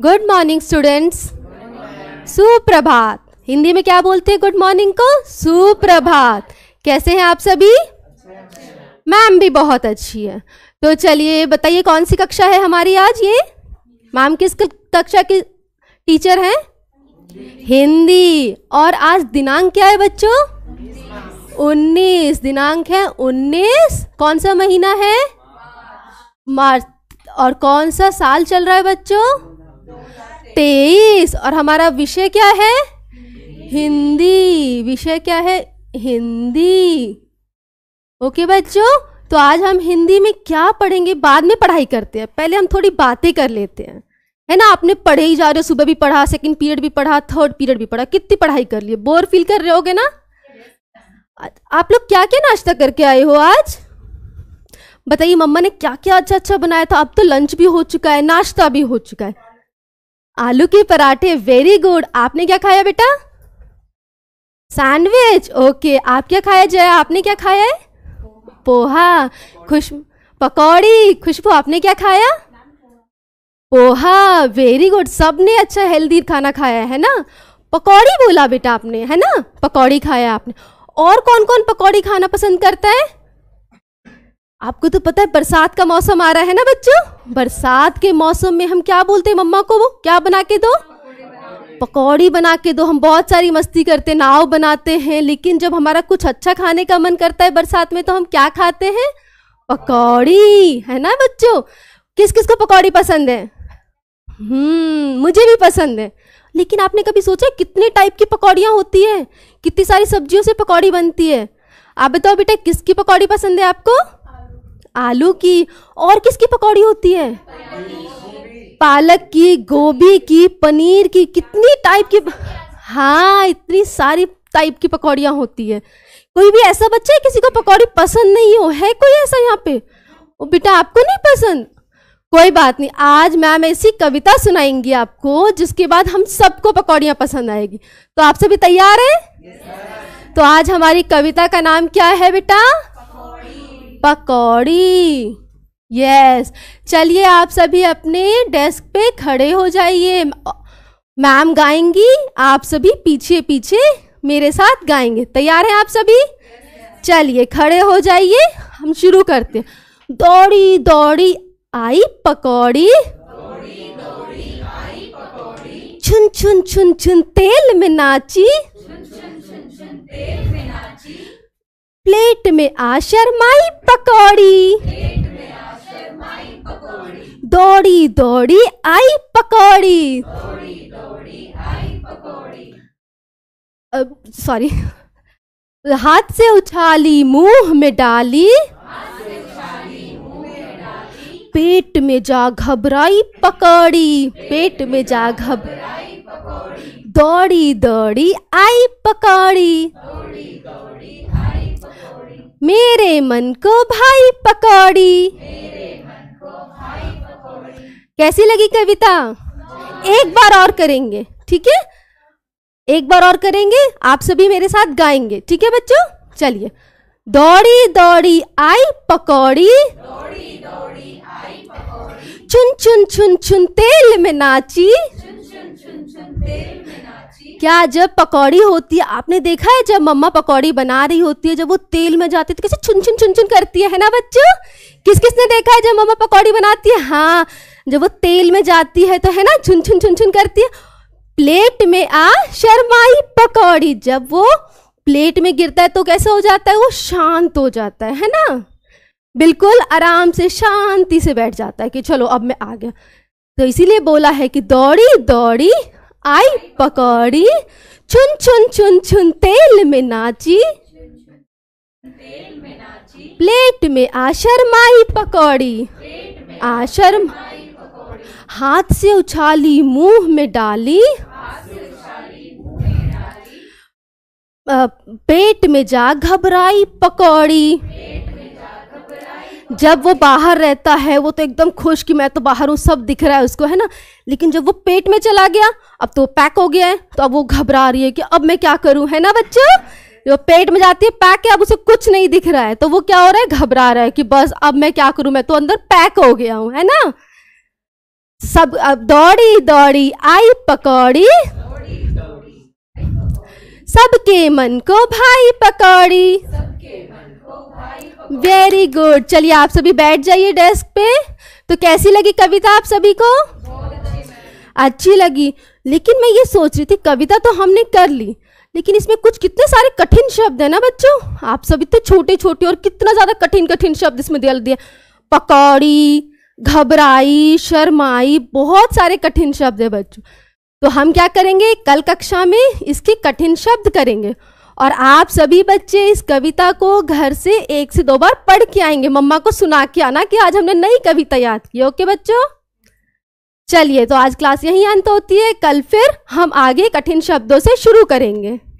good morning students सुप्रभात हिंदी में क्या बोलते हैं गुड मॉर्निंग को सुप्रभात कैसे हैं आप सभी मैम भी बहुत अच्छी है तो चलिए बताइए कौन सी कक्षा है हमारी आज ये मैम किस कक्षा की टीचर हैं हिंदी और आज दिनांक क्या है बच्चों उन्नीस दिनांक है उन्नीस कौन सा महीना है मार्च और कौन सा साल चल रहा है बच्चों तेईस और हमारा विषय क्या है हिंदी विषय क्या है हिंदी ओके बच्चों तो आज हम हिंदी में क्या पढ़ेंगे बाद में पढ़ाई करते हैं पहले हम थोड़ी बातें कर लेते हैं है ना आपने पढ़े ही जा रहे हो सुबह भी पढ़ा सेकंड पीरियड भी पढ़ा थर्ड पीरियड भी पढ़ा कितनी पढ़ाई कर लिए बोर फील कर रहे होगे ना आप लोग क्या क्या नाश्ता करके आए हो आज बताइए मम्मा ने क्या क्या अच्छा अच्छा बनाया था अब तो लंच भी हो चुका है नाश्ता भी हो चुका है आलू के पराठे वेरी गुड आपने क्या खाया बेटा सैंडविच ओके आप क्या खाया जया आपने क्या खाया है पोहा खुश पकौड़ी खुशबू आपने क्या खाया पोहा वेरी गुड सब ने अच्छा हेल्दी खाना खाया है ना पकौड़ी बोला बेटा आपने है ना पकौड़ी खाया आपने और कौन कौन पकौड़ी खाना पसंद करता है आपको तो पता है बरसात का मौसम आ रहा है ना बच्चों बरसात के मौसम में हम क्या बोलते हैं मम्मा को वो क्या बना के दो पकौड़ी बना के दो हम बहुत सारी मस्ती करते नाव बनाते हैं लेकिन जब हमारा कुछ अच्छा खाने का मन करता है बरसात में तो हम क्या खाते हैं पकौड़ी है ना बच्चों किस किस को पकौड़ी पसंद है हम्म मुझे भी पसंद है लेकिन आपने कभी सोचा कितने टाइप की पकौड़ियाँ होती है कितनी सारी सब्जियों से पकौड़ी बनती है आप बताओ बेटा किसकी पकौड़ी पसंद है आपको आलू की और किसकी पकौड़ी होती है पालक की गोभी की पनीर की कितनी टाइप की हाँ इतनी सारी टाइप की पकौड़ियाँ होती है कोई भी ऐसा बच्चा है किसी को पकौड़ी पसंद नहीं हो है कोई ऐसा यहाँ पे ओ बेटा आपको नहीं पसंद कोई बात नहीं आज मैम ऐसी कविता सुनाएंगी आपको जिसके बाद हम सबको पकौड़ियाँ पसंद आएगी तो आप सभी तैयार हैं yes, तो आज हमारी कविता का नाम क्या है बेटा पकौड़ी यस चलिए आप सभी अपने डेस्क पे खड़े हो जाइए मैम गाएंगी आप सभी पीछे पीछे मेरे साथ गाएंगे तैयार हैं आप सभी चलिए खड़े हो जाइए हम शुरू करते हैं दौड़ी दौड़ी आई पकौड़ी छुन छुन छुन छुन तेल में नाची छुन छुन छुन छुन तेल प्लेट में आ शर्माई पकौड़ी दौड़ी दौड़ी आई पकौड़ी सॉरी हाथ से उछाली मुंह में डाली पेट में जा घबराई पकौड़ी पेट में जा घब दौड़ी दौड़ी आई पकौड़ी मेरे मन को भाई पकौड़ी कैसी लगी कविता एक बार और करेंगे ठीक है एक बार और करेंगे आप सभी मेरे साथ गाएंगे ठीक है बच्चों चलिए दौड़ी दौड़ी आई पकौड़ी चुन चुन चुन चुन तेल में नाची चुन, चुन, चुन, चुन, तेल क्या जब पकौड़ी होती है आपने देखा है जब मम्मा पकौड़ी बना रही होती है जब वो तेल में जाती है तो कैसे छुन छुन छुन छुन करती है, है ना बच्चों किस किस ने देखा है जब मम्मा पकौड़ी बनाती है हाँ जब वो तेल में जाती है तो है ना छुन छुन छुन छुन करती है प्लेट में आ शर्माई पकौड़ी जब वो प्लेट में गिरता है तो कैसा हो जाता है वो शांत हो जाता है है ना बिल्कुल आराम से शांति से बैठ जाता है कि चलो अब मैं आ गया तो इसीलिए बोला है कि दौड़ी दौड़ी आई पकौड़ी चुन चुन चुन चुन तेल में नाची प्लेट में आशरमाई पकौड़ी आशर्म हाथ से उछाली मुंह में डाली पेट में जा घबराई पकौड़ी जब वो बाहर रहता है वो तो एकदम खुश कि मैं तो बाहर हूँ सब दिख रहा है उसको है ना लेकिन जब वो पेट में चला गया अब तो पैक हो गया है तो अब वो घबरा रही है कि अब मैं क्या करूँ है ना बच्चों जो पेट में जाती है पैक है अब उसे कुछ नहीं दिख रहा है तो वो क्या हो रहा है घबरा रहा है कि बस अब मैं क्या करूं मैं तो अंदर पैक हो गया हूं है ना सब अब दौड़ी दौड़ी आई पकौड़ी सबके मन को भाई पकौड़ी वेरी गुड चलिए आप सभी बैठ जाइए डेस्क पे तो कैसी लगी कविता आप सभी को अच्छी लगी लेकिन मैं ये सोच रही थी कविता तो हमने कर ली लेकिन इसमें कुछ कितने सारे कठिन शब्द है ना बच्चों आप सब इतने छोटे छोटे और कितना ज़्यादा कठिन कठिन शब्द इसमें दिल दिया पकौड़ी घबराई शर्माई बहुत सारे कठिन शब्द है बच्चों तो हम क्या करेंगे कल कक्षा में इसके कठिन शब्द करेंगे और आप सभी बच्चे इस कविता को घर से एक से दो बार पढ़ के आएंगे मम्मा को सुना के आना कि आज हमने नई कविता याद की ओके बच्चों चलिए तो आज क्लास यहीं अंत होती है कल फिर हम आगे कठिन शब्दों से शुरू करेंगे